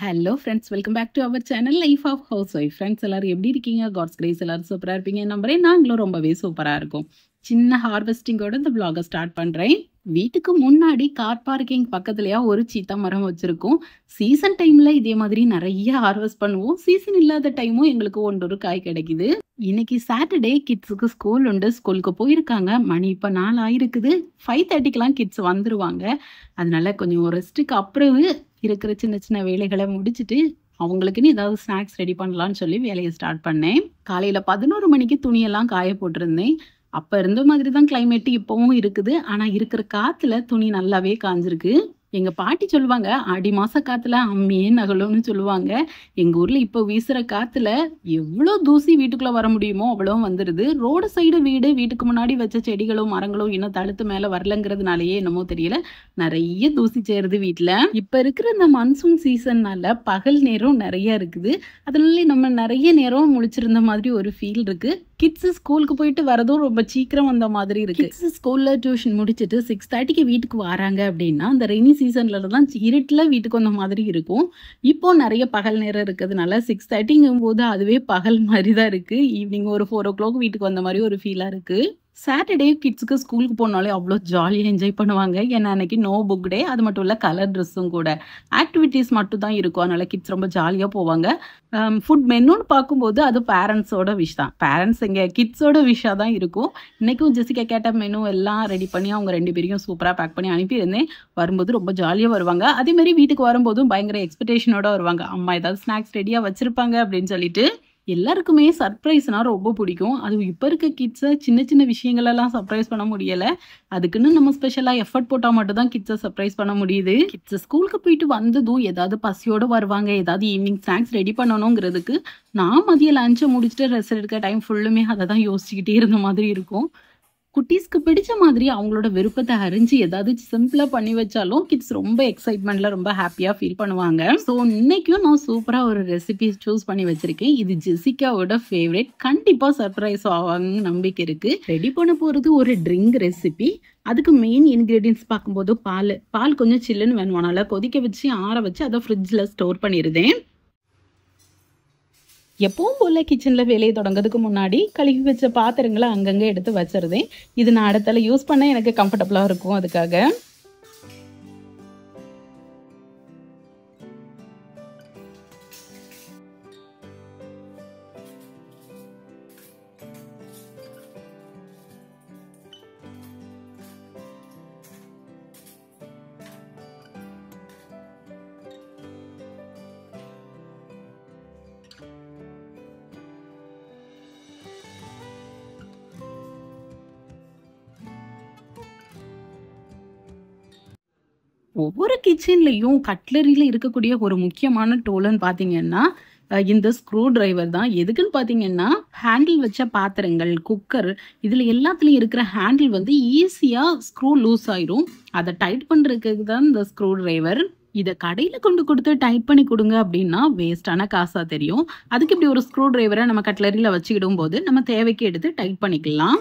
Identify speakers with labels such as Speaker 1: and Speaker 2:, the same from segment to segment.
Speaker 1: Hello friends welcome back to our channel life of housewife friends எல்லோரும் எப்படி இருக்கீங்க God's grace எல்லோரும் சூப்பராக இருப்பீங்க நம்பரே நாங்களும் ரொம்பவே சூப்பராக இருக்கும் சின்ன ஹார்வெஸ்டிங்கோட இந்த பிளாகை ஸ்டார்ட் பண்ணுறேன் வீட்டுக்கு முன்னாடி கார் பார்க்கிங் பக்கத்துலையா ஒரு சீத்தா மரம் வச்சுருக்கோம் சீசன் டைமில் இதே மாதிரி நிறைய ஹார்வெஸ்ட் பண்ணுவோம் சீசன் இல்லாத டைமும் எங்களுக்கு ஒன்று ஒரு காய் கிடைக்குது இன்னைக்கு சாட்டர்டே கிட்ஸுக்கு ஸ்கூல் உண்டு ஸ்கூலுக்கு போயிருக்காங்க மணி இப்போ நாள் ஆயிருக்குது ஃபைவ் தேர்ட்டிக்கெலாம் கிட்ஸ் வந்துடுவாங்க அதனால கொஞ்சம் ரெஸ்ட்டுக்கு அப்புறம் இருக்கிற சின்ன சின்ன வேலைகளை முடிச்சுட்டு அவங்களுக்குன்னு ஏதாவது ஸ்நாக்ஸ் ரெடி பண்ணலான்னு சொல்லி வேலையை ஸ்டார்ட் பண்ணேன் காலையில் பதினோரு மணிக்கு துணியெல்லாம் காய போட்டிருந்தேன் அப்போ இருந்த மாதிரி தான் கிளைமேட்டு இப்போவும் இருக்குது ஆனால் இருக்கிற காற்றுல துணி நல்லாவே காஞ்சிருக்கு எங்க பாட்டி சொல்லுவாங்க ஆடி மாச காத்துல அம்மியே நகலும்னு சொல்லுவாங்க எங்க ஊர்ல இப்போ வீசுற காத்துல எவ்வளோ தூசி வீட்டுக்குள்ள வர முடியுமோ அவ்வளோ வந்துருது ரோடு சைடு வீடு வீட்டுக்கு முன்னாடி வச்ச செடிகளும் மரங்களும் இன்னும் தழுத்து மேல வரலங்கிறதுனாலயே என்னமோ தெரியல நிறைய தூசி சேருது வீட்டுல இப்ப இருக்கிற இந்த மன்சூன் சீசன்னால பகல் நேரம் நிறைய இருக்குது அதனால நம்ம நிறைய நேரம் முழிச்சிருந்த மாதிரி ஒரு ஃபீல் இருக்கு கிட்ஸு ஸ்கூலுக்கு போயிட்டு வரதும் ரொம்ப சீக்கிரம் வந்த மாதிரி இருக்கு கிட்ஸ் ஸ்கூலில் டியூஷன் முடிச்சுட்டு சிக்ஸ் தேர்ட்டிக்கு வீட்டுக்கு வராங்க அப்படின்னா அந்த ரெய்னி சீசனில் தான் இருட்டில் வீட்டுக்கு வந்த மாதிரி இருக்கும் இப்போது நிறைய பகல் நேரம் இருக்கிறதுனால சிக்ஸ் தேர்ட்டிங்கும் போது அதுவே பகல் மாதிரி தான் இருக்குது ஈவினிங் ஒரு ஃபோர் ஓ கிளாக் வீட்டுக்கு வந்த மாதிரி ஒரு ஃபீலாக இருக்குது சாட்டர்டே கிட்ஸுக்கு ஸ்கூலுக்கு போனாலே அவ்வளோ ஜாலியாக என்ஜாய் பண்ணுவாங்க ஏன்னா அன்றைக்கி நோ புக் டே அது மட்டும் இல்லை கலர் ட்ரெஸ்ஸும் கூட ஆக்டிவிட்டீஸ் மட்டும் தான் இருக்கும் அதனால் கிட்ஸ் ரொம்ப ஜாலியாக போவாங்க ஃபுட் um, மெனுன்னு பார்க்கும்போது அது பேரண்ட்ஸோட விஷ் தான் பேரண்ட்ஸ் இங்கே கிட்ஸோட விஷாக தான் இருக்கும் இன்றைக்கும் ஜெசிகா கேட்ட மெனு எல்லாம் ரெடி பண்ணி அவங்க ரெண்டு பேரையும் சூப்பராக பேக் பண்ணி அனுப்பியிருந்தேன் வரும்போது ரொம்ப ஜாலியாக வருவாங்க அதேமாரி வீட்டுக்கு வரும்போதும் பயங்கர எக்ஸ்பெக்டேஷனோட வருவாங்க அம்மா ஏதாவது ஸ்நாக்ஸ் ரெடியாக வச்சுருப்பாங்க அப்படின்னு சொல்லிட்டு எல்லாருக்குமே சர்ப்ரைஸ்னால் ரொம்ப பிடிக்கும் அதுவும் இப்போ இருக்க கிட்ஸை சின்ன சின்ன விஷயங்களெல்லாம் சர்ப்ரைஸ் பண்ண முடியலை அதுக்குன்னு நம்ம ஸ்பெஷலாக எஃபர்ட் போட்டால் மட்டும் தான் கிட்ஸை சர்ப்ரைஸ் பண்ண முடியுது கிட்ஸை ஸ்கூலுக்கு போயிட்டு வந்ததும் ஏதாவது பசியோடு வருவாங்க ஏதாவது ஈவினிங் ஸ்நாக்ஸ் ரெடி பண்ணணுங்கிறதுக்கு நான் மதியம் லஞ்சை முடிச்சுட்டு ரெஸ்ட் எடுக்க டைம் ஃபுல்லுமே அதை தான் யோசிச்சுக்கிட்டே இருந்த மாதிரி இருக்கும் குட்டீஸ்க்கு பிடிச்ச மாதிரி அவங்களோட விருப்பத்தை அறிஞ்சு ஏதாவது சிம்பிளாக பண்ணி வச்சாலும் கிட்ஸ் ரொம்ப எக்ஸைட்மெண்ட்ல ரொம்ப ஹாப்பியாக ஃபீல் பண்ணுவாங்க ஸோ இன்னைக்கும் நான் சூப்பராக ஒரு ரெசிபி சூஸ் பண்ணி வச்சிருக்கேன் இது ஜெசிகாவோட ஃபேவரட் கண்டிப்பாக சர்ப்ரைஸ் ஆவாங்க நம்பிக்கை இருக்கு ரெடி பண்ண போகிறது ஒரு ட்ரிங்க் ரெசிபி அதுக்கு மெயின் இன்க்ரீடியன்ஸ் பார்க்கும்போது பால் பால் கொஞ்சம் சில்லுன்னு வேணும் கொதிக்க வச்சு ஆற வச்சு அதை ஃப்ரிட்ஜில் ஸ்டோர் பண்ணியிருந்தேன் எப்பவும் போல் கிச்சனில் வேலையை தொடங்கிறதுக்கு முன்னாடி கழுவி வச்ச பாத்திரங்களை அங்கங்கே எடுத்து வச்சிருந்தேன் இது நான் அடுத்தால யூஸ் பண்ண எனக்கு கம்ஃபர்டபுளாக இருக்கும் அதுக்காக ஒவ்வொரு கிச்சன்லையும் கட்லரியில் இருக்கக்கூடிய ஒரு முக்கியமான டோல்னு பார்த்தீங்கன்னா இந்த ஸ்க்ரூ டிரைவர் தான் எதுக்குன்னு பார்த்தீங்கன்னா ஹேண்டில் வச்ச பாத்திரங்கள் குக்கர் இதில் எல்லாத்துலேயும் இருக்கிற ஹேண்டில் வந்து ஈஸியாக ஸ்க்ரூ லூஸ் ஆயிரும் அதை டைட் பண்ணுறதுக்கு தான் இந்த ஸ்க்ரூ டிரைவர் இதை கடையில் கொண்டு கொடுத்து டைட் பண்ணி கொடுங்க அப்படின்னா வேஸ்டான காசாக தெரியும் அதுக்கு இப்படி ஒரு ஸ்க்ரூ டிரைவரை நம்ம கட்லரியில் வச்சுக்கிடும் போது நம்ம தேவைக்கு எடுத்து டைட் பண்ணிக்கலாம்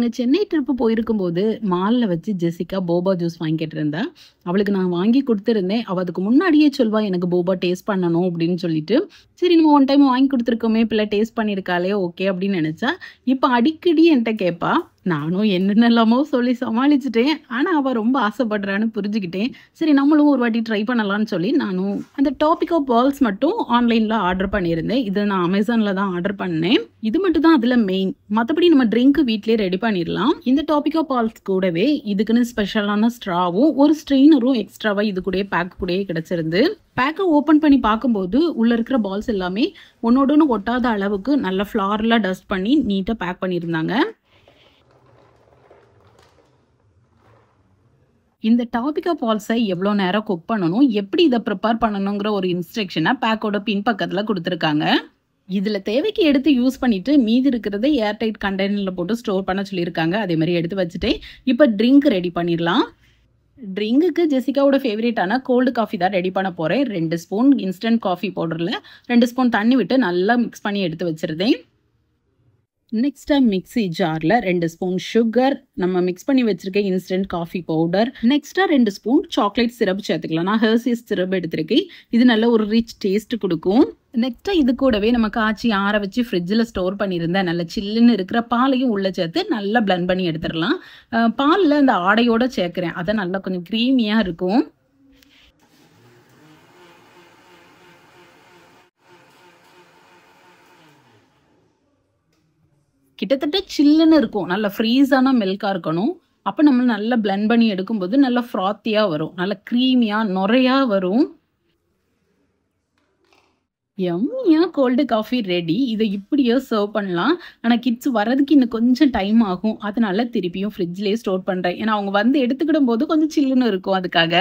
Speaker 1: நாங்கள் சென்னை ட்ரிப்பு போயிருக்கும்போது மாலில் வச்சு ஜெசிகா போபா ஜூஸ் வாங்கிட்டு இருந்தா அவளுக்கு நான் வாங்கி கொடுத்துருந்தேன் அவள் அதுக்கு முன்னாடியே சொல்வா எனக்கு போபா டேஸ்ட் பண்ணணும் அப்படின்னு சொல்லிட்டு சரி நம்ம ஒன் டைம் வாங்கி கொடுத்துருக்கோமே பிள்ளை டேஸ்ட் பண்ணியிருக்காளே ஓகே அப்படின்னு நினச்சா இப்போ அடிக்கடி என்கிட்ட கேட்பா நானும் என்னென்னலாமோ சொல்லி சமாளிச்சிட்டேன் ஆனால் அவள் ரொம்ப ஆசைப்படுறான்னு புரிஞ்சுக்கிட்டேன் சரி நம்மளும் ஒரு வாட்டி ட்ரை பண்ணலான்னு சொல்லி நானும் அந்த டாபிக் ஆஃப் பால்ஸ் மட்டும் ஆன்லைனில் ஆர்டர் பண்ணியிருந்தேன் இதை நான் அமேசானில் தான் ஆர்டர் பண்ணேன் இது மட்டும் தான் அதில் மெயின் மற்றபடி நம்ம ட்ரிங்க் வீட்லேயே ரெடி பண்ணிடலாம் இந்த டாபிக் ஆஃப் பால்ஸ் கூடவே இதுக்குன்னு ஸ்பெஷலான ஸ்ட்ராவும் ஒரு ஸ்ட்ரெயினரும் எக்ஸ்ட்ராவாக இது கூட பேக் கூடயே கிடச்சிருந்து பேக்கை ஓப்பன் பண்ணி பார்க்கும்போது உள்ளே இருக்கிற பால்ஸ் எல்லாமே ஒன்னோட ஒன்று ஒட்டாத அளவுக்கு நல்லா ஃப்ளார்லாம் டஸ்ட் பண்ணி நீட்டாக பேக் பண்ணியிருந்தாங்க இந்த டாபிகா பால்ஸை எவ்வளோ நேரம் குக் பண்ணணும் எப்படி இதை ப்ரிப்பேர் பண்ணணுங்கிற ஒரு இன்ஸ்ட்ரக்ஷனை பேக்கோட பின் பக்கத்தில் கொடுத்துருக்காங்க இதில் தேவைக்கு எடுத்து யூஸ் பண்ணிவிட்டு மீதி இருக்கிறத ஏர்டைட் கண்டெய்னரில் போட்டு ஸ்டோர் பண்ண சொல்லியிருக்காங்க அதே மாதிரி எடுத்து வச்சுட்டு இப்போ ட்ரிங்க் ரெடி பண்ணிடலாம் ட்ரிங்குக்கு ஜெசிகாவோட ஃபேவரேட்டான கோல்டு காஃபி தான் ரெடி பண்ண போகிறேன் ரெண்டு ஸ்பூன் இன்ஸ்டன்ட் காஃபி பவுடரில் ரெண்டு ஸ்பூன் தண்ணி விட்டு நல்லா மிக்ஸ் பண்ணி எடுத்து வச்சுருந்தேன் நெக்ஸ்ட் மிக்சி ஜாரில் ரெண்டு ஸ்பூன் சுகர் நம்ம மிக்ஸ் பண்ணி வச்சிருக்க இன்ஸ்டன்ட் காஃபி பவுடர் நெக்ஸ்ட்டாக ரெண்டு ஸ்பூன் சாக்லேட் சிரப் சேர்த்துக்கலாம் நான் ஹெர்சிஸ் சிரப் எடுத்திருக்கேன் இது நல்ல ஒரு ரிச் டேஸ்ட் கொடுக்கும் நெக்ஸ்ட்டாக இது கூடவே நம்ம காய்ச்சி ஆற வச்சு ஃப்ரிட்ஜில் ஸ்டோர் பண்ணியிருந்தேன் நல்ல சில்லுன்னு இருக்கிற பாலையும் உள்ளே சேர்த்து நல்லா பிளண்ட் பண்ணி எடுத்துடலாம் பாலில் அந்த ஆடையோடு சேர்க்குறேன் அதை நல்லா கொஞ்சம் க்ரீமியாக இருக்கும் கிட்டத்தட்ட சில்லுன்னு இருக்கும் நல்ல ஃப்ரீஸான மில்காக இருக்கணும் அப்போ நம்ம நல்லா பிளெண்ட் பண்ணி எடுக்கும்போது நல்லா ஃப்ராத்தியாக வரும் நல்லா க்ரீமியாக நுறையாக வரும் எம்மியாக கோல்டு காஃபி ரெடி இதை இப்படியோ சர்வ் பண்ணலாம் ஆனால் கிட்ஸ் வர்றதுக்கு இன்னும் கொஞ்சம் டைம் ஆகும் அதனால திருப்பியும் ஃப்ரிட்ஜ்லேயே ஸ்டோர் பண்ணுறேன் ஏன்னா அவங்க வந்து எடுத்துக்கிடும் போது கொஞ்சம் சில்லுன்னு இருக்கும் அதுக்காக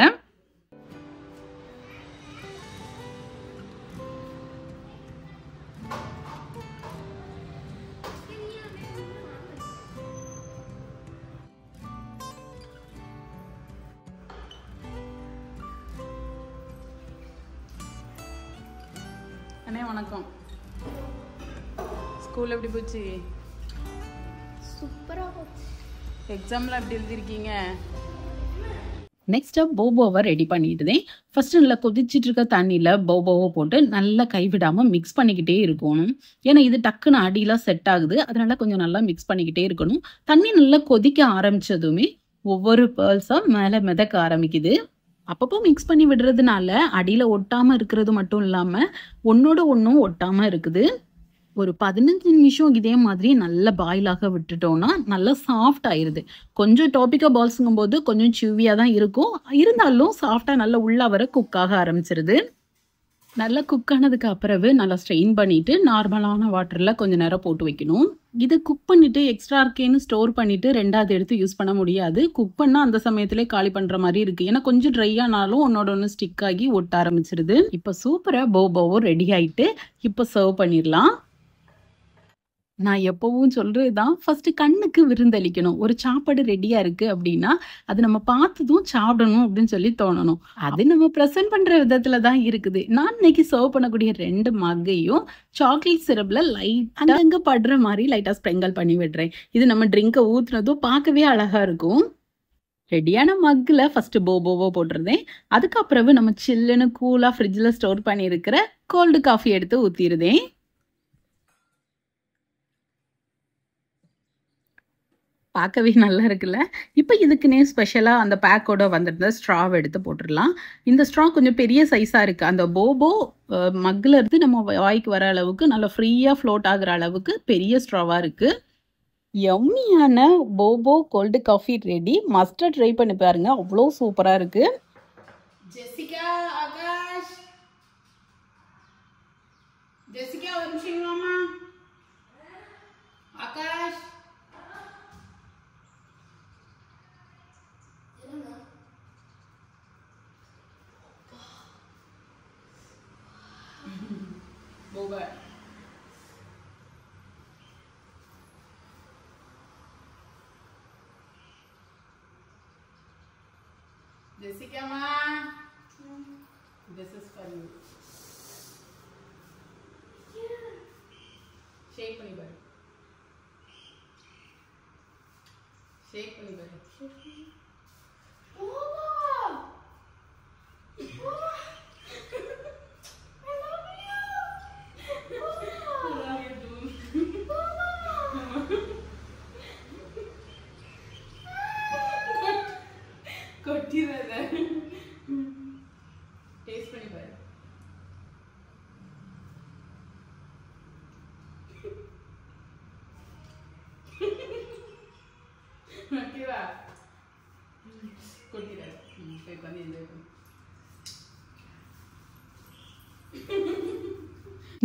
Speaker 1: வணக்கம் ஸ்கூல் எப்படி போச்சு சூப்பராக போச்சு எக்ஸாம்ல எப்படி எழுதிருக்கீங்க நெக்ஸ்ட்டாக போபோவை ரெடி பண்ணிட்டுதேன் ஃபஸ்ட்டு நல்லா கொதிச்சிட்டு இருக்க தண்ணியில் போபோவை போட்டு நல்லா கைவிடாமல் மிக்ஸ் பண்ணிக்கிட்டே இருக்கணும் ஏன்னா இது டக்குன்னு அடியெலாம் செட் ஆகுது அதனால கொஞ்சம் நல்லா மிக்ஸ் பண்ணிக்கிட்டே இருக்கணும் தண்ணி நல்லா கொதிக்க ஆரம்பித்ததுமே ஒவ்வொரு பேர்ஸாக மேலே மிதக்க ஆரம்பிக்குது அப்பப்போ மிக்ஸ் பண்ணி விடுறதுனால அடியில் ஒட்டாமல் இருக்கிறது மட்டும் இல்லாமல் ஒன்றோட ஒன்றும் ஒட்டாமல் இருக்குது ஒரு பதினஞ்சு நிமிஷம் இதே மாதிரி நல்ல பாயிலாக விட்டுட்டோம்னா நல்லா சாஃப்ட் ஆயிடுது கொஞ்சம் டாப்பிக்காக பால்ஸுங்கும் போது கொஞ்சம் சிவியாக தான் இருக்கும் இருந்தாலும் சாஃப்டாக நல்லா உள்ளா வர குக்காக ஆரம்பிச்சிருது நல்லா குக் ஆனதுக்கு அப்புறவு நல்லா ஸ்ட்ரெயின் பண்ணிவிட்டு நார்மலான வாட்டரில் கொஞ்சம் நேரம் போட்டு வைக்கணும் இதை குக் பண்ணிவிட்டு எக்ஸ்ட்ரா இருக்கேன்னு ஸ்டோர் பண்ணிவிட்டு ரெண்டாவது எடுத்து யூஸ் பண்ண முடியாது குக் பண்ணால் அந்த சமயத்திலே காலி பண்ணுற மாதிரி இருக்குது ஏன்னா கொஞ்சம் ட்ரை ஆனாலும் உன்னோட ஒன்று ஸ்டிக் ஆகி ஒட்ட ஆரம்பிச்சிருது இப்போ சூப்பராக போபாவும் ரெடி ஆகிட்டு இப்போ சர்வ் பண்ணிடலாம் நான் எப்பவும் சொல்கிறது தான் ஃபஸ்ட்டு கண்ணுக்கு விருந்தளிக்கணும் ஒரு சாப்பாடு ரெடியாக இருக்குது அப்படின்னா அது நம்ம பார்த்ததும் சாப்பிடணும் அப்படின்னு சொல்லி தோணணும் அது நம்ம ப்ரெசென்ட் பண்ணுற விதத்தில் தான் இருக்குது நான் இன்னைக்கு சர்வ் பண்ணக்கூடிய ரெண்டு மக்கையும் சாக்லேட் சிரப்பில் லைட் அங்க படுற மாதிரி லைட்டாக ஸ்ப்ரெங்கல் பண்ணி விடுறேன் இது நம்ம ட்ரிங்கை ஊத்துனதும் பார்க்கவே அழகாக இருக்கும் ரெடியான மக்கில் ஃபஸ்ட்டு போபோவோ போட்டுருந்தேன் அதுக்கப்புறவு நம்ம சில்லுன்னு கூலாக ஃப்ரிட்ஜில் ஸ்டோர் பண்ணியிருக்கிற கோல்டு காஃபி எடுத்து ஊற்றிருந்தேன் பார்க்கவே நல்லா இருக்குல்ல இப்போ இதுக்குன்னே ஸ்பெஷலாக அந்த பேக்கோட வந்திருந்த ஸ்ட்ராவை எடுத்து போட்டுடலாம் இந்த ஸ்ட்ரா கொஞ்சம் பெரிய சைஸாக இருக்குது அந்த போபோ மக்கில் இருந்து நம்ம வாய்க்கு வர அளவுக்கு நல்லா ஃப்ரீயாக ஃப்ளோட் ஆகிற அளவுக்கு பெரிய ஸ்ட்ராவாக இருக்குது எம்மியான போபோ cold coffee ready must try பண்ணி பாருங்க அவ்வளோ சூப்பராக இருக்குது ஜெசிகா ஜெசிகா ஒரு நிமிஷம் Akash Go back. Jessica ma, this is for you. Yeah. Shake me, buddy. Shake me, buddy. Shake pani.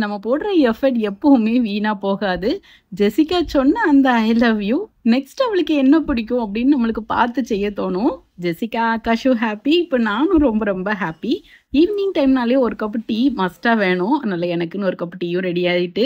Speaker 1: நம்ம போடுற எஃபர்ட் எப்பவுமே வீணா போகாது ஜெசிகா சொன்ன அந்த ஐ லவ் யூ நெக்ஸ்ட் அவளுக்கு என்ன பிடிக்கும் அப்படின்னு நம்மளுக்கு பார்த்து செய்ய தோணும் ஜெசிகா கஷு ஹாப்பி இப்போ நானும் ரொம்ப ரொம்ப ஹாப்பி ஈவினிங் டைம்னாலே ஒரு கப் டீ மஸ்ட்டாக வேணும் அதனால் எனக்குன்னு ஒரு கப் டீயும் ரெடி ஆகிட்டு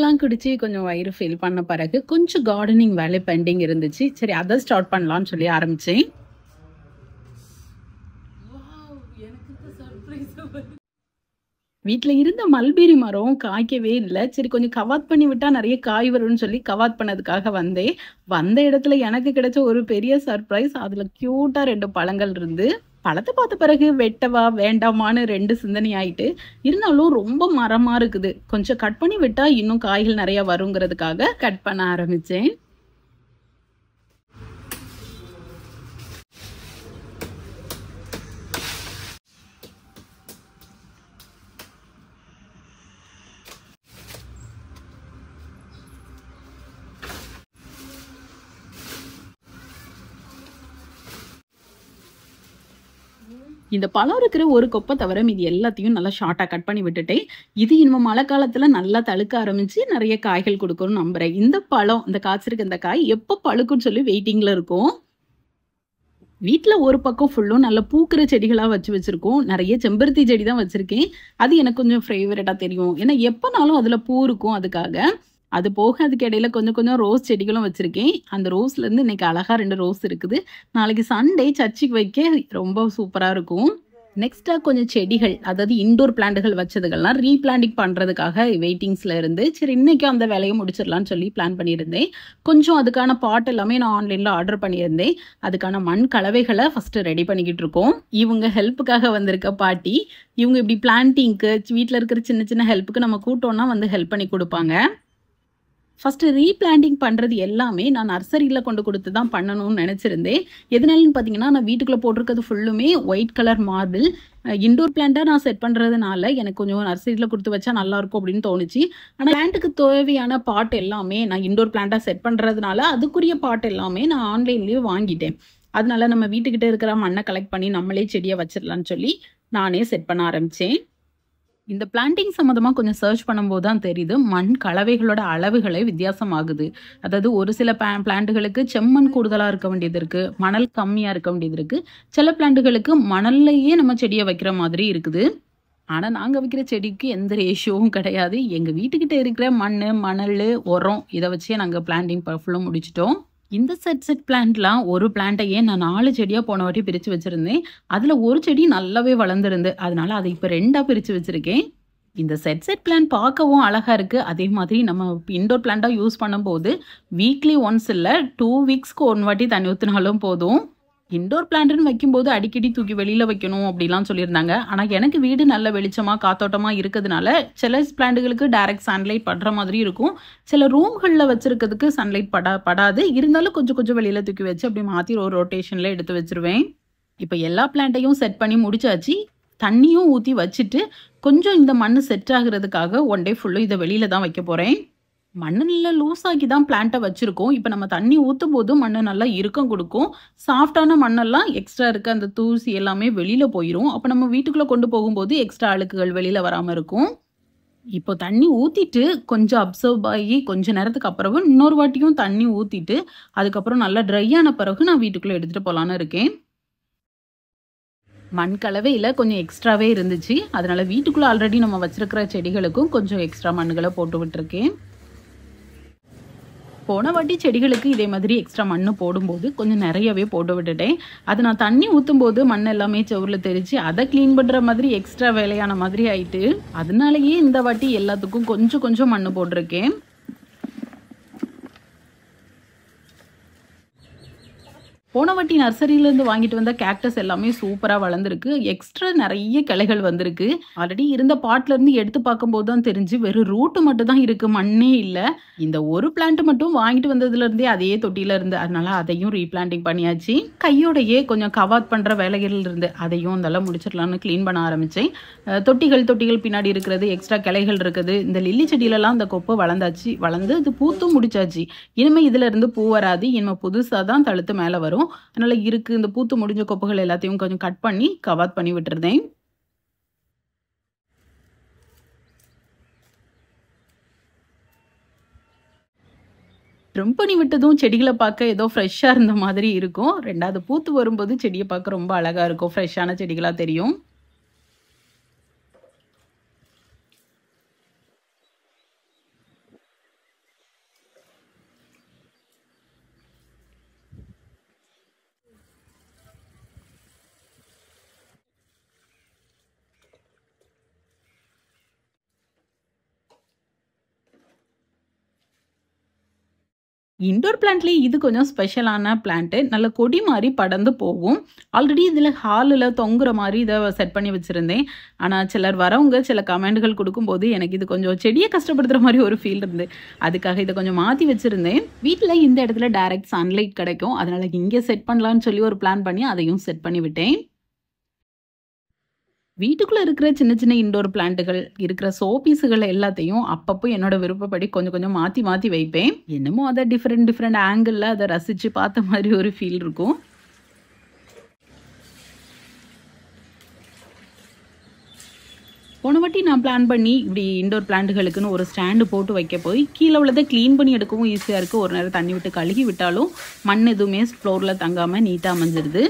Speaker 1: எல்லாம் குடித்து கொஞ்சம் வயிறு ஃபீல் பண்ண பிறகு கொஞ்சம் கார்டனிங் வேலை பெண்டிங் இருந்துச்சு சரி அதை ஸ்டார்ட் பண்ணலாம்னு சொல்லி ஆரம்பித்தேன் வீட்டில் இருந்த மல்பெரி மரம் காய்க்கவே இல்லை சரி கொஞ்சம் கவாத் பண்ணி விட்டால் நிறைய காய் வரும்னு சொல்லி கவாத் பண்ணதுக்காக வந்தேன் வந்த இடத்துல எனக்கு கிடைச்ச ஒரு பெரிய சர்ப்ரைஸ் அதில் க்யூட்டாக ரெண்டு பழங்கள் இருந்து பழத்தை பார்த்த பிறகு வெட்டவா வேண்டாமான்னு ரெண்டு சிந்தனை ஆயிட்டு இருந்தாலும் ரொம்ப மரமாக இருக்குது கொஞ்சம் கட் பண்ணி விட்டால் இன்னும் காய்கள் நிறையா வருங்கிறதுக்காக கட் பண்ண ஆரம்பித்தேன் இந்த பழம் இருக்கிற ஒரு கொப்பை தவிர மீது எல்லாத்தையும் நல்லா ஷார்ட்டாக கட் பண்ணி விட்டுட்டேன் இது இனிமேல் மழை காலத்தில் நல்லா தழுக்க ஆரம்பித்து நிறைய காய்கள் கொடுக்கணும்னு நம்புகிறேன் இந்த பழம் இந்த காய்ச்சிருக்க இந்த காய் எப்போ பழுக்குன்னு சொல்லி வெயிட்டிங்கில் இருக்கும் வீட்டில் ஒரு பக்கம் ஃபுல்லும் நல்லா பூக்கிற செடிகளாக வச்சு வச்சுருக்கோம் நிறைய செம்பருத்தி செடி தான் வச்சுருக்கேன் அது எனக்கு கொஞ்சம் ஃபேவரட்டாக தெரியும் ஏன்னா எப்போனாலும் அதில் பூ இருக்கும் அதுக்காக அது போக அதுக்கு இடையில கொஞ்சம் கொஞ்சம் ரோஸ் செடிகளும் வச்சுருக்கேன் அந்த ரோஸ்லேருந்து இன்னைக்கு அழகாக ரெண்டு ரோஸ் இருக்குது நாளைக்கு சண்டே சர்ச்சுக்கு வைக்க ரொம்ப சூப்பராக இருக்கும் நெக்ஸ்ட்டாக கொஞ்சம் செடிகள் அதாவது இண்டோர் பிளான்ட்கள் வச்சதுகள்லாம் ரீபிளான்டிங் பண்ணுறதுக்காக வெயிட்டிங்ஸில் இருந்து சரி இன்றைக்கும் அந்த வேலையை முடிச்சிடலான்னு சொல்லி பிளான் பண்ணியிருந்தேன் கொஞ்சம் அதுக்கான பாட் எல்லாமே நான் ஆன்லைனில் ஆர்டர் பண்ணியிருந்தேன் அதுக்கான மண் கலவைகளை ஃபஸ்ட்டு ரெடி பண்ணிக்கிட்டு இருக்கோம் இவங்க ஹெல்ப்புக்காக வந்திருக்க பாட்டி இவங்க இப்படி பிளான்டிங்க்கு வீட்டில் இருக்கிற சின்ன சின்ன ஹெல்ப்புக்கு நம்ம கூட்டோன்னா வந்து ஹெல்ப் பண்ணி கொடுப்பாங்க ஃபஸ்ட்டு ரீபிளான்டிங் பண்ணுறது எல்லாமே நான் நர்சரியில் கொண்டு கொடுத்து தான் பண்ணணும்னு நினச்சிருந்தேன் எதனாலன்னு பார்த்தீங்கன்னா நான் வீட்டுக்குள்ளே போட்டிருக்கிறது ஃபுல்லுமே ஒயிட் கலர் மார்பிள் இண்டோர் பிளான்ட்டாக நான் செட் பண்ணுறதுனால எனக்கு கொஞ்சம் நர்சரியில் கொடுத்து வச்சா நல்லாயிருக்கும் அப்படின்னு தோணுச்சு ஆனால் பிளான்ட்டுக்கு தேவையான பாட் எல்லாமே நான் இண்டோர் பிளான்ட்டாக செட் பண்ணுறதுனால அதுக்குரிய பாட் எல்லாமே நான் ஆன்லைன்லேயே வாங்கிட்டேன் அதனால நம்ம வீட்டுக்கிட்டே இருக்கிற மண்ணை கலெக்ட் பண்ணி நம்மளே செடியை வச்சிடலான்னு சொல்லி நானே செட் பண்ண ஆரம்பித்தேன் இந்த பிளான்டிங் சம்மந்தமாக கொஞ்சம் சர்ச் பண்ணும்போது தான் தெரியுது மண் கலவைகளோட அளவுகளே வித்தியாசமாகுது அதாவது ஒரு சில பிளான்ட்டுகளுக்கு செம்மண் கூடுதலாக இருக்க வேண்டியது இருக்குது மணல் கம்மியாக இருக்க வேண்டியது இருக்குது சில பிளான்ட்டுகளுக்கு மணல்லையே நம்ம செடியை வைக்கிற மாதிரி இருக்குது ஆனால் நாங்கள் வைக்கிற செடிக்கு எந்த ரேஷியோவும் கிடையாது எங்கள் வீட்டுக்கிட்ட இருக்கிற மண் மணல் உரம் இதை வச்சே நாங்கள் பிளான்டிங் ஃபுல்லும் முடிச்சிட்டோம் இந்த செட் செட் பிளான்ட்லாம் ஒரு பிளான்ட்டையே நான் நாலு செடியாக போன வாட்டி பிரித்து வச்சுருந்தேன் அதில் ஒரு செடி நல்லாவே வளர்ந்துருந்து அதனால் அதை இப்போ ரெண்டாக பிரித்து வச்சுருக்கேன் இந்த செட் செட் பிளான் பார்க்கவும் அழகாக இருக்குது அதே மாதிரி நம்ம இண்டோர் பிளான்ட்டாக யூஸ் பண்ணும்போது வீக்லி ஒன்ஸ் இல்லை டூ வீக்ஸ்க்கு ஒன் வாட்டி தண்ணி ஊற்றினாலும் போதும் இண்டோர் பிளான்ட்னு வைக்கும்போது அடிக்கடி தூக்கி வெளியில் வைக்கணும் அப்படிலாம் சொல்லியிருந்தாங்க ஆனால் எனக்கு வீடு நல்ல வெளிச்சமாக காத்தோட்டமாக இருக்கிறதுனால சில பிளான்ட்டுகளுக்கு டைரக்ட் சன்லைட் படுற மாதிரி இருக்கும் சில ரூம்களில் வச்சுருக்கிறதுக்கு சன்லைட் படா படாது இருந்தாலும் கொஞ்சம் கொஞ்சம் வெளியில் தூக்கி வச்சு அப்படி மாற்றி ஒரு ரொட்டேஷனில் எடுத்து வச்சுருவேன் இப்போ எல்லா பிளான்ட்டையும் செட் பண்ணி முடிச்சாச்சு தண்ணியும் ஊற்றி வச்சுட்டு கொஞ்சம் இந்த மண் செட் ஆகிறதுக்காக ஒன் டே ஃபுல்லும் இதை வெளியில் தான் வைக்க போகிறேன் மண்ணு நல்லா லூஸ் ஆகி தான் பிளான்ட்டை வச்சுருக்கோம் இப்போ நம்ம தண்ணி ஊற்றும் போதும் மண்ணு நல்லா இறுக்கம் கொடுக்கும் சாஃப்டான மண்ணெல்லாம் எக்ஸ்ட்ரா இருக்க அந்த தூசி எல்லாமே வெளியில் போயிடும் அப்போ நம்ம வீட்டுக்குள்ளே கொண்டு போகும்போது எக்ஸ்ட்ரா அழுக்குகள் வெளியில் வராமல் இருக்கும் இப்போ தண்ணி ஊற்றிட்டு கொஞ்சம் அப்சர்வ் ஆகி கொஞ்சம் நேரத்துக்கு அப்புறம் இன்னொரு வாட்டியும் தண்ணி ஊற்றிட்டு அதுக்கப்புறம் நல்லா ட்ரை ஆன பிறகு நான் வீட்டுக்குள்ளே எடுத்துகிட்டு போகலான்னு இருக்கேன் மண் கலவையில் கொஞ்சம் எக்ஸ்ட்ராவே இருந்துச்சு அதனால் வீட்டுக்குள்ளே ஆல்ரெடி நம்ம வச்சுருக்கிற செடிகளுக்கும் கொஞ்சம் எக்ஸ்ட்ரா மண்ணுகளை போட்டு விட்டுருக்கேன் போன வாட்டி செடிகளுக்கு இதே மாதிரி எக்ஸ்ட்ரா மண் போடும்போது கொஞ்சம் நிறையவே போட்டு விட்டுட்டேன் அது நான் தண்ணி ஊற்றும் போது மண் எல்லாமே செவரில் தெரிச்சு அதை க்ளீன் பண்ணுற மாதிரி எக்ஸ்ட்ரா வேலையான மாதிரி ஆயிட்டு அதனாலயே இந்த வாட்டி எல்லாத்துக்கும் கொஞ்சம் கொஞ்சம் மண் போட்டிருக்கேன் போன நர்சரியிலேருந்து வாங்கிட்டு வந்த கேக்டஸ் எல்லாமே சூப்பராக வளர்ந்துருக்கு எக்ஸ்ட்ரா நிறைய கிளைகள் வந்திருக்கு ஆல்ரெடி இருந்த பாட்லேருந்து எடுத்து பார்க்கும்போது தான் தெரிஞ்சு வெறும் ரூட்டு மட்டும் தான் இருக்குது மண்ணே இல்லை இந்த ஒரு பிளான்ட் மட்டும் வாங்கிட்டு வந்ததுலேருந்தே அதே தொட்டியில் இருந்து அதனால அதையும் ரீபிளான்டிங் பண்ணியாச்சு கையோடையே கொஞ்சம் கவாத் பண்ணுற வேலைகள் இருந்து அதையும் அதெல்லாம் முடிச்சிடலான்னு க்ளீன் பண்ண ஆரம்பித்தேன் தொட்டிகள் தொட்டிகள் பின்னாடி இருக்கிறது எக்ஸ்ட்ரா கிளைகள் இருக்குது இந்த லில்லி செடியிலலாம் அந்த கொப்பு வளர்ந்தாச்சு வளர்ந்து இது பூத்தும் முடிச்சாச்சு இனிமேல் இதுலேருந்து பூ வராது இனிமேல் புதுசாக தான் தழுத்து மேலே வரும் வரும் அதனால் இருக்குது இந்த பூத்து முடிஞ்ச கொப்புகள் எல்லாத்தையும் கொஞ்சம் கட் பண்ணி கவாத் பண்ணி விட்டுருந்தேன் ரொம்ப பண்ணி விட்டதும் செடிகளை பார்க்க ஏதோ ஃப்ரெஷ்ஷாக இருந்த மாதிரி இருக்கும் ரெண்டாவது பூத்து வரும்போது செடியை பார்க்க ரொம்ப அழகாக இருக்கும் ஃப்ரெஷ்ஷான செடிகளாக தெரியும் இண்டோர் பிளான்ட்லேயே இது கொஞ்சம் ஸ்பெஷலான பிளான்ட்டு நல்ல கொடி மாதிரி படந்து போகும் ஆல்ரெடி இதில் ஹாலில் தொங்குற மாதிரி இதை செட் பண்ணி வச்சுருந்தேன் ஆனால் சிலர் வரவங்க சில கமெண்ட்கள் கொடுக்கும்போது எனக்கு இது கொஞ்சம் செடியை கஷ்டப்படுத்துகிற மாதிரி ஒரு ஃபீல் இருந்து அதுக்காக இதை கொஞ்சம் மாற்றி வச்சுருந்தேன் வீட்டில் இந்த இடத்துல டைரக்ட் சன்லைட் கிடைக்கும் அதனால் இங்கே செட் பண்ணலான்னு சொல்லி ஒரு பிளான் பண்ணி அதையும் செட் பண்ணி விட்டேன் வீட்டுக்குள்ளே இருக்கிற சின்ன சின்ன இண்டோர் பிளான்ட்டுகள் இருக்கிற சோபீஸுகள் எல்லாத்தையும் அப்பப்போ என்னோட விருப்பப்படி கொஞ்சம் கொஞ்சம் மாற்றி மாற்றி வைப்பேன் என்னமோ அதை டிஃப்ரெண்ட் டிஃப்ரெண்ட் ஆங்கிளில் அதை ரசித்து பார்த்த மாதிரி ஒரு ஃபீல் இருக்கும் போன வாட்டி நான் பிளான் பண்ணி இப்படி இண்டோர் பிளான்ட்டுகளுக்குன்னு ஒரு ஸ்டாண்டு போட்டு வைக்க போய் கீழே உள்ளதை க்ளீன் பண்ணி எடுக்கவும் ஈஸியாக இருக்குது ஒரு நேரம் தண்ணி விட்டு கழுகி விட்டாலும் மண் எதுவுமே ஃப்ளோரில் தங்காமல் நீட்டாக அமைஞ்சிருது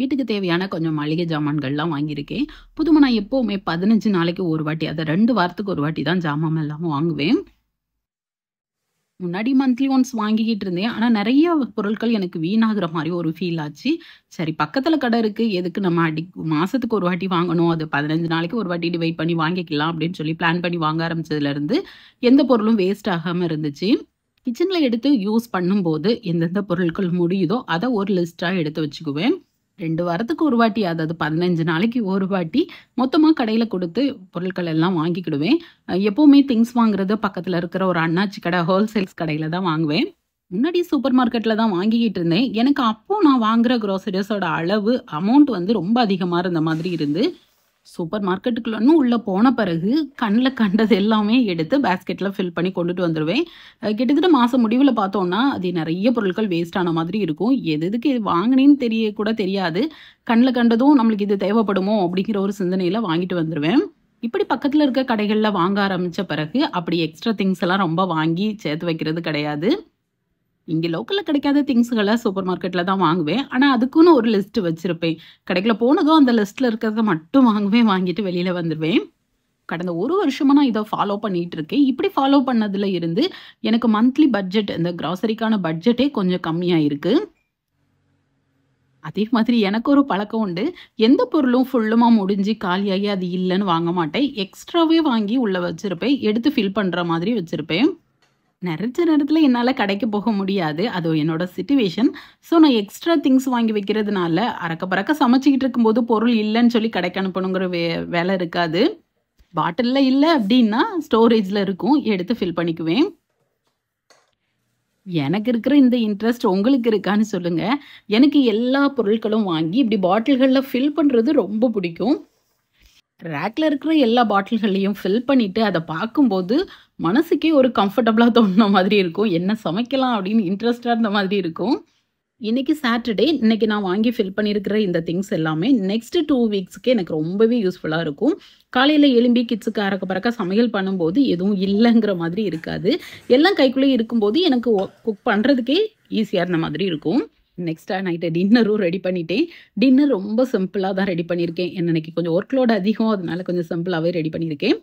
Speaker 1: வீட்டுக்கு தேவையான கொஞ்சம் மளிகை ஜாமான்கள்லாம் வாங்கியிருக்கேன் புதுமை நான் எப்போவுமே பதினஞ்சு நாளைக்கு ஒரு வாட்டி அதை ரெண்டு வாரத்துக்கு ஒரு வாட்டி தான் ஜாமான் எல்லாம் வாங்குவேன் முன்னாடி மந்த்லி ஒன்ஸ் வாங்கிக்கிட்டு இருந்தேன் ஆனால் நிறைய பொருட்கள் எனக்கு வீணாகிற மாதிரி ஒரு ஃபீல் ஆச்சு சரி பக்கத்தில் கடை இருக்குது எதுக்கு நம்ம அடி மாதத்துக்கு ஒரு வாட்டி வாங்கணும் அது பதினஞ்சு நாளைக்கு ஒரு வாட்டி டிவைட் பண்ணி வாங்கிக்கலாம் அப்படின்னு சொல்லி பிளான் பண்ணி வாங்க ஆரம்பிச்சதுலேருந்து எந்த பொருளும் வேஸ்ட் ஆகாமல் இருந்துச்சு கிச்சனில் எடுத்து யூஸ் பண்ணும்போது எந்தெந்த பொருட்கள் முடியுதோ அதை ஒரு லிஸ்ட்டாக எடுத்து வச்சுக்குவேன் ரெண்டு வாரத்துக்கு ஒரு வாட்டி அதாவது பதினஞ்சு நாளைக்கு ஒரு வாட்டி மொத்தமாக கடையில் கொடுத்து பொருட்கள் எல்லாம் வாங்கிக்கிடுவேன் எப்போவுமே திங்ஸ் வாங்குறது பக்கத்தில் இருக்கிற ஒரு அண்ணாச்சி கடை ஹோல்சேல்ஸ் கடையில் தான் வாங்குவேன் முன்னாடி சூப்பர் மார்க்கெட்டில் தான் வாங்கிக்கிட்டு இருந்தேன் எனக்கு அப்போது நான் வாங்குகிற க்ரோசரிஸோட அளவு அமௌண்ட் வந்து ரொம்ப அதிகமாக இருந்த மாதிரி இருந்து சூப்பர் மார்க்கெட்டுக்குள்ளன்னு உள்ளே போன பிறகு கண்ணில் கண்டது எல்லாமே எடுத்து பேஸ்கெட்டில் ஃபில் பண்ணி கொண்டுட்டு வந்துடுவேன் கிட்டத்தட்ட மாதம் முடிவில் பார்த்தோன்னா அது நிறைய பொருட்கள் வேஸ்ட் ஆன மாதிரி இருக்கும் எது எதுக்கு இது வாங்கினேன்னு தெரிய கூட தெரியாது கண்ணில் கண்டதும் நம்மளுக்கு இது தேவைப்படுமோ அப்படிங்கிற ஒரு சிந்தனையில் வாங்கிட்டு வந்துடுவேன் இப்படி பக்கத்தில் இருக்க கடைகளில் வாங்க ஆரம்பித்த பிறகு அப்படி எக்ஸ்ட்ரா திங்ஸ் எல்லாம் ரொம்ப வாங்கி சேர்த்து வைக்கிறது கிடையாது இங்கே லோக்கலில் கிடைக்காத திங்ஸுகளை சூப்பர் மார்க்கெட்டில் தான் வாங்குவேன் ஆனால் அதுக்குன்னு ஒரு லிஸ்ட்டு வச்சுருப்பேன் கடைக்கில் போனதும் அந்த லிஸ்ட்டில் இருக்கிறத மட்டும் வாங்குவேன் வாங்கிட்டு வெளியில் வந்துடுவேன் கடந்த ஒரு வருஷமாக நான் இதை ஃபாலோ பண்ணிகிட்டு இருக்கேன் இப்படி ஃபாலோ பண்ணதில் இருந்து எனக்கு மந்த்லி பட்ஜெட் இந்த கிராசரிக்கான பட்ஜெட்டே கொஞ்சம் கம்மியாக இருக்குது அதே மாதிரி எனக்கு ஒரு பழக்கம் உண்டு எந்த பொருளும் ஃபுல்லுமாக முடிஞ்சு காலியாகி அது இல்லைன்னு வாங்க மாட்டேன் எக்ஸ்ட்ராவே வாங்கி உள்ளே வச்சுருப்பேன் எடுத்து ஃபில் பண்ணுற மாதிரி வச்சுருப்பேன் நிறைச்ச நேரத்தில் என்னால் கடைக்கு போக முடியாது அது என்னோட சுச்சுவேஷன் ஸோ நான் எக்ஸ்ட்ரா திங்ஸ் வாங்கி வைக்கிறதுனால அறக்க பறக்க சமைச்சிக்கிட்டு இருக்கும்போது பொருள் இல்லைன்னு சொல்லி கடைக்கு அனுப்பணுங்கிற வே வேலை இருக்காது பாட்டிலில் இல்லை அப்படின்னா ஸ்டோரேஜில் இருக்கும் எடுத்து ஃபில் பண்ணிக்குவேன் எனக்கு இருக்கிற இந்த இன்ட்ரெஸ்ட் உங்களுக்கு இருக்கான்னு சொல்லுங்கள் எனக்கு எல்லா பொருட்களும் வாங்கி இப்படி பாட்டில்களில் ஃபில் பண்ணுறது ரொம்ப பிடிக்கும் ரேக்கில் இருக்கிற எல்லா பாட்டில்களையும் ஃபில் பண்ணிவிட்டு அதை பார்க்கும்போது மனசுக்கே ஒரு கம்ஃபர்டபுளாக தோணுன மாதிரி இருக்கும் என்ன சமைக்கலாம் அப்படின்னு இன்ட்ரெஸ்டாக இருந்த மாதிரி இருக்கும் இன்றைக்கி சாட்டர்டே இன்றைக்கி நான் வாங்கி ஃபில் பண்ணியிருக்கிற இந்த திங்ஸ் எல்லாமே நெக்ஸ்ட்டு டூ வீக்ஸ்க்கு எனக்கு ரொம்பவே யூஸ்ஃபுல்லாக இருக்கும் காலையில் எலும்பி கிட்ஸுக்கு அறக்க பறக்க சமையல் பண்ணும்போது எதுவும் இல்லைங்கிற மாதிரி இருக்காது எல்லாம் கைக்குள்ளே இருக்கும்போது எனக்கு குக் பண்ணுறதுக்கே ஈஸியாக இருந்த மாதிரி இருக்கும் நெக்ஸ்ட்டாக நைட்டு டின்னரும் ரெடி பண்ணிட்டேன் டின்னர் ரொம்ப சிம்பிளாக தான் ரெடி பண்ணியிருக்கேன் எனக்கு கொஞ்சம் ஒர்க்லோடு அதிகம் அதனால கொஞ்சம் சிம்பிளாகவே ரெடி பண்ணியிருக்கேன்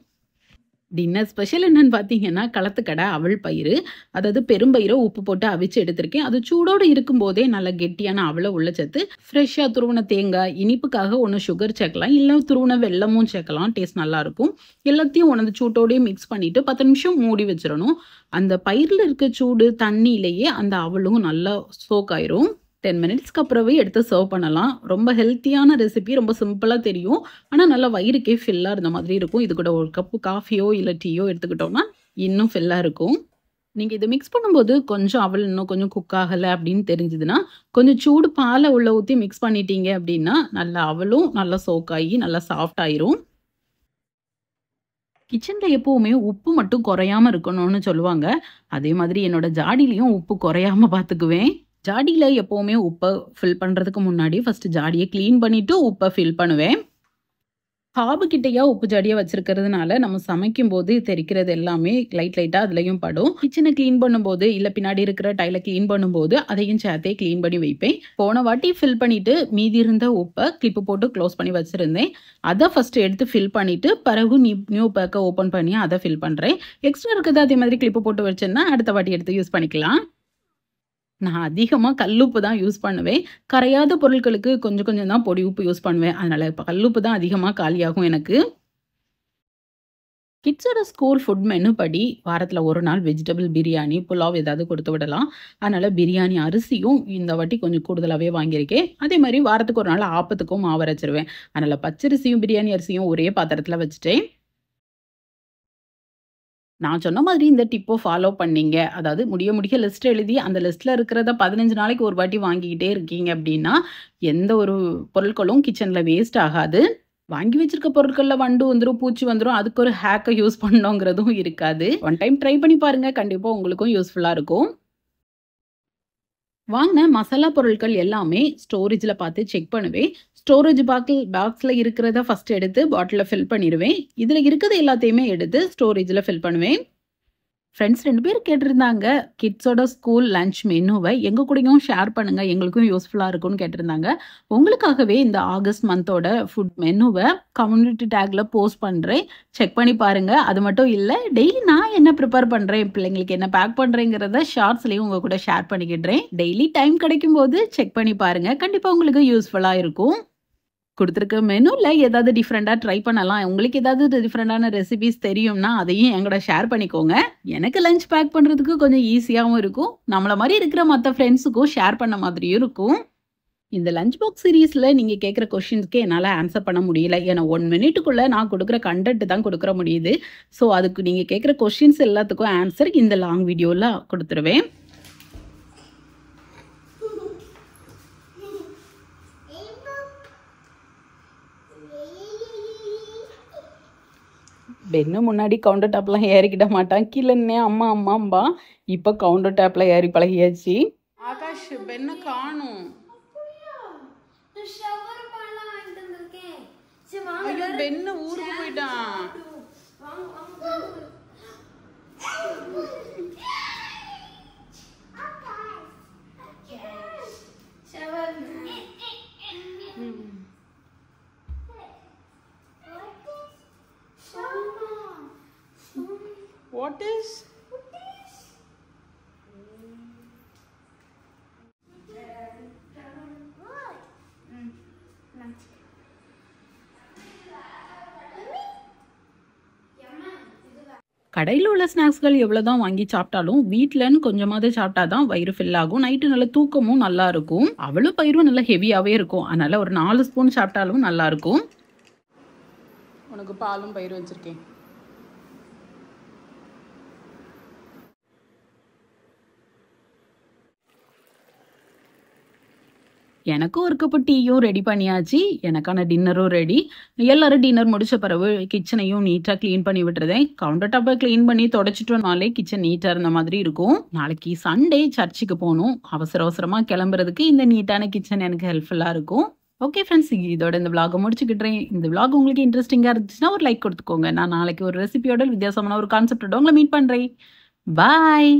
Speaker 1: டின்னர் ஸ்பெஷல் என்னன்னு பார்த்தீங்கன்னா களத்துக்கடை அவள் பயிறு அதாவது பெரும்பயிரை உப்பு போட்டு அவிச்சு எடுத்திருக்கேன் அது சூடோடு இருக்கும்போதே நல்ல கெட்டியான அவளை உள்ள சேர்த்து ஃப்ரெஷ்ஷாக துருவன தேங்காய் இனிப்புக்காக ஒன்று சுகர் சேர்க்கலாம் இல்லை துருவன வெள்ளமும் சேர்க்கலாம் டேஸ்ட் நல்லாயிருக்கும் எல்லாத்தையும் உனது சூட்டோடையும் மிக்ஸ் பண்ணிவிட்டு பத்து நிமிஷம் மூடி வச்சிடணும் அந்த பயிரில் இருக்க சூடு தண்ணியிலேயே அந்த அவளும் நல்லா சோக்காயிரும் டென் மினிட்ஸ்க்கு அப்புறவே எடுத்து சர்வ் பண்ணலாம் ரொம்ப ஹெல்த்தியான ரெசிபி ரொம்ப சிம்பிளாக தெரியும் ஆனால் நல்லா வயிறுக்கே ஃபில்லாக இருந்த மாதிரி இருக்கும் இது கூட ஒரு கப்பு காஃபியோ இல்லை டீயோ எடுத்துக்கிட்டோம்னா இன்னும் ஃபில்லாக இருக்கும் நீங்கள் இதை மிக்ஸ் பண்ணும்போது கொஞ்சம் அவள் இன்னும் கொஞ்சம் குக் ஆகலை அப்படின்னு தெரிஞ்சதுன்னா கொஞ்சம் சூடு பாலை உள்ள ஊற்றி மிக்ஸ் பண்ணிட்டீங்க அப்படின்னா நல்லா அவளும் நல்லா ஆகி நல்லா சாஃப்ட் ஆயிரும் கிச்சனில் எப்போவுமே உப்பு மட்டும் குறையாமல் இருக்கணும்னு சொல்லுவாங்க அதே மாதிரி என்னோட ஜாடிலையும் உப்பு குறையாமல் பார்த்துக்குவேன் ஜாடியில் எப்போவுமே உப்பை ஃபில் பண்ணுறதுக்கு முன்னாடி ஃபஸ்ட்டு ஜாடியை க்ளீன் பண்ணிவிட்டு உப்பை ஃபில் பண்ணுவேன் காபு கிட்டேயா உப்பு ஜாடியாக வச்சிருக்கிறதுனால நம்ம சமைக்கும் போது தெரிக்கிறது எல்லாமே லைட் லைட்டாக அதுலேயும் படும் கிச்சனை க்ளீன் பண்ணும்போது இல்லை பின்னாடி இருக்கிற டைலை க்ளீன் பண்ணும்போது அதையும் சேர்த்தே க்ளீன் பண்ணி வைப்பேன் போன வாட்டி ஃபில் பண்ணிவிட்டு மீதி இருந்த உப்பை கிளிப்பு போட்டு க்ளோஸ் பண்ணி வச்சுருந்தேன் அதை ஃபஸ்ட்டு எடுத்து ஃபில் பண்ணிவிட்டு பிறகு நியூ நியூ பேக்கை ஓப்பன் பண்ணி அதை ஃபில் பண்ணுறேன் எக்ஸ்ட்ரா இருக்கிறது அதே மாதிரி கிளிப்பு போட்டு வச்சேன்னா அடுத்த வாட்டி எடுத்து யூஸ் பண்ணிக்கலாம் நான் அதிகமாக கல்லுப்பு தான் யூஸ் பண்ணுவேன் கரையாத பொருட்களுக்கு கொஞ்சம் கொஞ்சம் தான் பொடி உப்பு யூஸ் பண்ணுவேன் அதனால் இப்போ கல்லுப்பு தான் அதிகமாக காலியாகும் எனக்கு கிட்ஸோட ஸ்கூல் ஃபுட் மெனு படி வாரத்தில் ஒரு நாள் வெஜிடபிள் பிரியாணி புலாவ் ஏதாவது கொடுத்து விடலாம் அதனால் பிரியாணி அரிசியும் இந்த வாட்டி கொஞ்சம் கூடுதலாகவே வாங்கியிருக்கேன் அதே மாதிரி வாரத்துக்கு ஒரு நாள் ஆப்பத்துக்கும் மாவரைச்சிருவேன் அதனால் பச்சரிசியும் பிரியாணி அரிசியும் ஒரே பாத்திரத்தில் வச்சுட்டேன் நான் சொன்ன மாதிரி இந்த டிப்போ ஃபாலோ பண்ணீங்க அதாவது முடிய முடிய லிஸ்ட் எழுதி அந்த லிஸ்ட்டில் இருக்கிறத பதினஞ்சு நாளைக்கு ஒரு வாட்டி வாங்கிக்கிட்டே இருக்கீங்க அப்படின்னா எந்த ஒரு பொருட்களும் கிச்சனில் வேஸ்ட் ஆகாது வாங்கி வச்சிருக்க பொருட்களில் வண்டு வந்துடும் பூச்சி வந்துடும் அதுக்கு ஒரு ஹேக்கை யூஸ் பண்ணோங்கிறதும் இருக்காது ஒன் டைம் ட்ரை பண்ணி பாருங்கள் கண்டிப்பாக உங்களுக்கும் யூஸ்ஃபுல்லாக இருக்கும் வாங்கின மசாலா பொருட்கள் எல்லாமே ஸ்டோரேஜில் பார்த்து செக் பண்ணுவேன் ஸ்டோரேஜ் பாட்டில் பாக்ஸில் இருக்கிறத ஃபஸ்ட் எடுத்து பாட்டிலில் ஃபில் பண்ணிடுவேன் இதில் இருக்கிறது எல்லாத்தையுமே எடுத்து ஸ்டோரேஜில் ஃபில் பண்ணுவேன் ஃப்ரெண்ட்ஸ் ரெண்டு பேர் கேட்டிருந்தாங்க கிட்ஸோட ஸ்கூல் லன்ச் மெனுவை எங்கள் கூடயும் ஷேர் பண்ணுங்கள் எங்களுக்கும் யூஸ்ஃபுல்லாக இருக்கும்னு கேட்டிருந்தாங்க உங்களுக்காகவே இந்த ஆகஸ்ட் மந்தோட ஃபுட் மெனுவை கம்யூனிட்டி டேக்கில் போஸ்ட் பண்ணுறேன் செக் பண்ணி பாருங்கள் அது மட்டும் இல்லை டெய்லி நான் என்ன ப்ரிப்பேர் பண்ணுறேன் பிள்ளைங்களுக்கு என்ன பேக் பண்ணுறேங்கிறத ஷார்ட்ஸ்லேயும் உங்கள் கூட ஷேர் பண்ணிக்கிட்டுறேன் டெய்லி டைம் கிடைக்கும் போது செக் பண்ணி பாருங்கள் கண்டிப்பாக உங்களுக்கு யூஸ்ஃபுல்லாக இருக்கும் கொடுத்துருக்க மெனுவில் ஏதாவது டிஃப்ரெண்ட்டாக ட்ரை பண்ணலாம் உங்களுக்கு ஏதாவது டிஃப்ரெண்ட்டான ரெசிபிஸ் தெரியும்னா அதையும் எங்களோட ஷேர் பண்ணிக்கோங்க எனக்கு லஞ்ச் பேக் பண்ணுறதுக்கு கொஞ்சம் ஈஸியாகவும் இருக்கும் நம்மளை மாதிரி இருக்கிற மற்ற ஃப்ரெண்ட்ஸுக்கும் ஷேர் பண்ண மாதிரியும் இருக்கும் இந்த லஞ்ச் பாக்ஸ் சீரீஸில் நீங்கள் கேட்குற கொஷின்ஸ்க்கு என்னால் ஆன்சர் பண்ண முடியல ஏன்னா ஒன் மினிட்டுக்குள்ளே நான் கொடுக்குற கண்டென்ட் தான் கொடுக்குற முடியுது ஸோ அதுக்கு நீங்கள் கேட்குற கொஷின்ஸ் எல்லாத்துக்கும் ஆன்சர் இந்த லாங் வீடியோவில் கொடுத்துருவேன் பெண்ணு முன்னாடி கவுண்டர் டாப்லாம் ஏறிக்கிட மாட்டான் கீழே அம்மா அம்மாம்பா இப்போ கவுண்டர் டாப்பில் ஏறி பழகியாச்சு ஆகாஷ் பெண்ணை காணும் பென்னு ஊருக்கு போயிட்டான் What is? கடையில் உள்ள ஸ்நாக்ஸ்கள் எவ்வளோ தான் வாங்கி சாப்பிட்டாலும் வீட்டிலன்னு கொஞ்சமாவது சாப்பிட்டா தான் வயிறு ஃபில் ஆகும் நைட்டு நல்ல தூக்கமும் நல்லா இருக்கும் அவ்வளோ பயிரும் நல்லா ஹெவியாகவே இருக்கும் அதனால் ஒரு நாலு ஸ்பூன் சாப்பிட்டாலும் நல்லாயிருக்கும் உனக்கு பாலும் பயிர் வச்சுருக்கேன் எனக்கும் ஒரு கப்பு டீயும் ரெடி பண்ணியாச்சு எனக்கான டின்னரும் ரெடி எல்லாரும் டின்னர் முடிச்ச பிறகு கிச்சனையும் நீட்டாக க்ளீன் பண்ணி விட்டுறதேன் கவுண்டர் டாப்பை க்ளீன் பண்ணி தொடச்சிட்டோம்னாலே கிச்சன் நீட்டாக இருந்த மாதிரி இருக்கும் நாளைக்கு சண்டே சர்ச்சுக்கு போகணும் அவசர அவசரமாக கிளம்புறதுக்கு இந்த நீட்டான கிச்சன் எனக்கு ஹெல்ப்ஃபுல்லாக இருக்கும் ஓகே ஃப்ரெண்ட்ஸ் இதோட இந்த விளாகை முடிச்சுக்கிட்டுறேன் இந்த விளாக் உங்களுக்கு இன்ட்ரெஸ்டிங்காக இருந்துச்சுன்னா ஒரு லைக் கொடுத்துக்கோங்க நான் நாளைக்கு ஒரு ரெசிபியோட வித்தியாசமான ஒரு கான்செப்டோட உங்களை மீட் பண்ணுறேன் பாய்